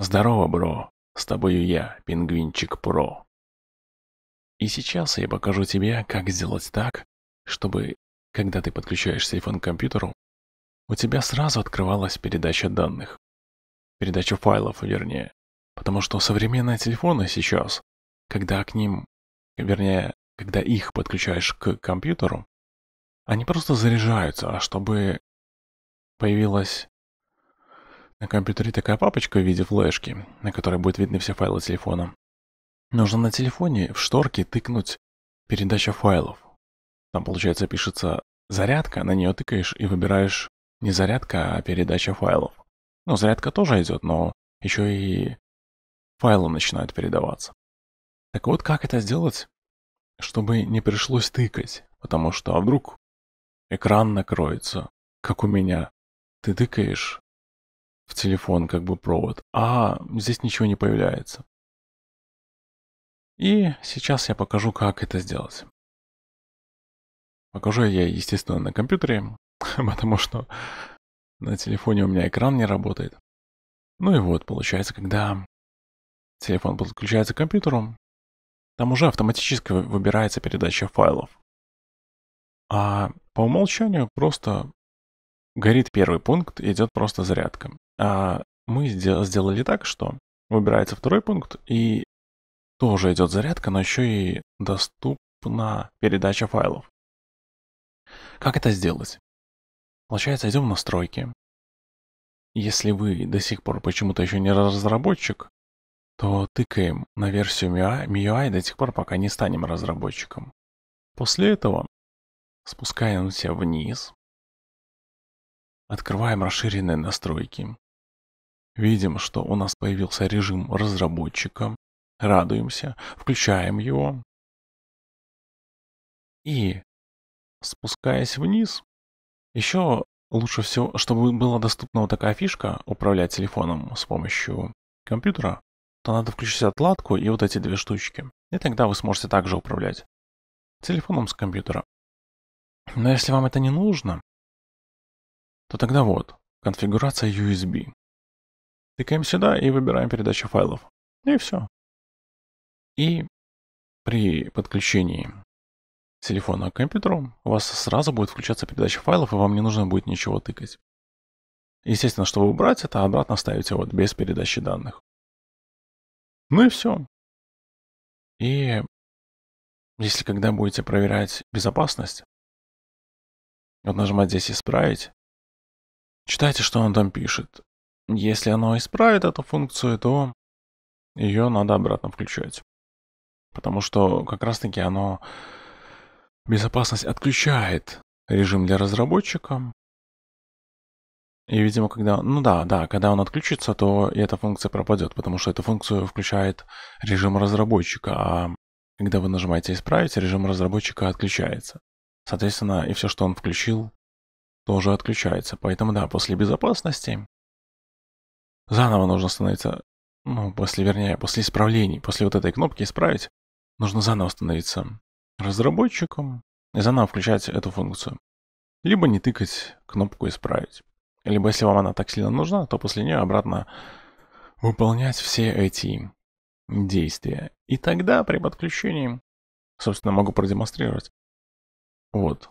Здорово, бро. С тобою я, пингвинчик Про. И сейчас я покажу тебе, как сделать так, чтобы, когда ты подключаешь телефон к компьютеру, у тебя сразу открывалась передача данных. Передача файлов, вернее. Потому что современные телефоны сейчас, когда к ним, вернее, когда их подключаешь к компьютеру, они просто заряжаются, а чтобы появилась на компьютере такая папочка в виде флешки, на которой будут видны все файлы телефона. Нужно на телефоне в шторке тыкнуть «Передача файлов». Там, получается, пишется «Зарядка», на нее тыкаешь и выбираешь не зарядка, а передача файлов. Ну, зарядка тоже идет, но еще и файлы начинают передаваться. Так вот, как это сделать, чтобы не пришлось тыкать? Потому что, а вдруг экран накроется, как у меня. Ты тыкаешь, в телефон как бы провод, а здесь ничего не появляется. И сейчас я покажу, как это сделать. Покажу я, естественно, на компьютере, потому что на телефоне у меня экран не работает. Ну и вот, получается, когда телефон подключается к компьютеру, там уже автоматически выбирается передача файлов. А по умолчанию просто Горит первый пункт, идет просто зарядка. А мы сделали так, что выбирается второй пункт, и тоже идет зарядка, но еще и доступна передача файлов. Как это сделать? Получается, идем в настройки. Если вы до сих пор почему-то еще не разработчик, то тыкаем на версию MIUI, MIUI до тех пор, пока не станем разработчиком. После этого спускаемся вниз, Открываем расширенные настройки. Видим, что у нас появился режим разработчика. Радуемся, включаем его. И спускаясь вниз, еще лучше всего, чтобы была доступна вот такая фишка, управлять телефоном с помощью компьютера, то надо включить отладку и вот эти две штучки. И тогда вы сможете также управлять телефоном с компьютера. Но если вам это не нужно, то тогда вот, конфигурация USB. Тыкаем сюда и выбираем передачу файлов. И все. И при подключении телефона к компьютеру у вас сразу будет включаться передача файлов, и вам не нужно будет ничего тыкать. Естественно, чтобы убрать это, обратно ставите вот без передачи данных. Ну и все. И если когда будете проверять безопасность, вот нажимать здесь «Исправить», Читайте, что он там пишет. Если оно исправит эту функцию, то ее надо обратно включать. Потому что как раз-таки оно... Безопасность отключает режим для разработчика. И, видимо, когда... Ну да, да, когда он отключится, то и эта функция пропадет, потому что эту функцию включает режим разработчика, а когда вы нажимаете «Исправить», режим разработчика отключается. Соответственно, и все, что он включил, тоже отключается. Поэтому да, после безопасности заново нужно становиться, ну, после, вернее, после исправлений, после вот этой кнопки исправить, нужно заново становиться разработчиком и заново включать эту функцию. Либо не тыкать кнопку «Исправить». Либо, если вам она так сильно нужна, то после нее обратно выполнять все эти действия. И тогда при подключении, собственно, могу продемонстрировать. Вот.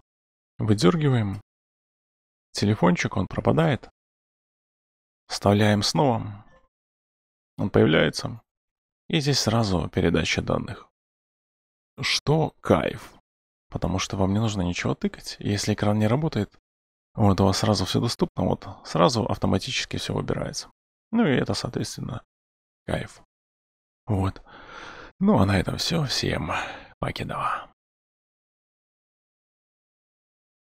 Выдергиваем. Телефончик, он пропадает. Вставляем снова. Он появляется. И здесь сразу передача данных. Что кайф. Потому что вам не нужно ничего тыкать. Если экран не работает, вот у вас сразу все доступно. Вот сразу автоматически все выбирается. Ну и это, соответственно, кайф. Вот. Ну а на этом все. Всем покидова.